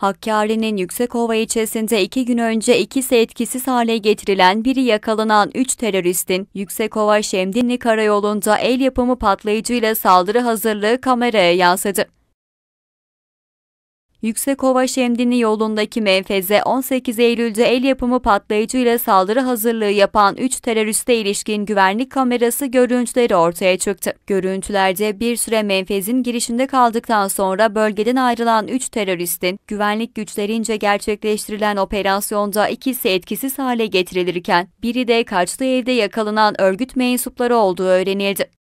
Hakkari'nin Yüksekova ilçesinde iki gün önce ikisi etkisiz hale getirilen biri yakalanan üç teröristin Yüksekova Şemdinli Karayolu'nda el yapımı patlayıcıyla saldırı hazırlığı kameraya yansıdı. Yüksekova Şemdinli yolundaki menfeze 18 Eylül'de el yapımı patlayıcıyla saldırı hazırlığı yapan 3 teröriste ilişkin güvenlik kamerası görüntüleri ortaya çıktı. Görüntülerde bir süre menfezin girişinde kaldıktan sonra bölgeden ayrılan 3 teröristin güvenlik güçlerince gerçekleştirilen operasyonda ikisi etkisiz hale getirilirken biri de kaçtığı evde yakalanan örgüt mensupları olduğu öğrenildi.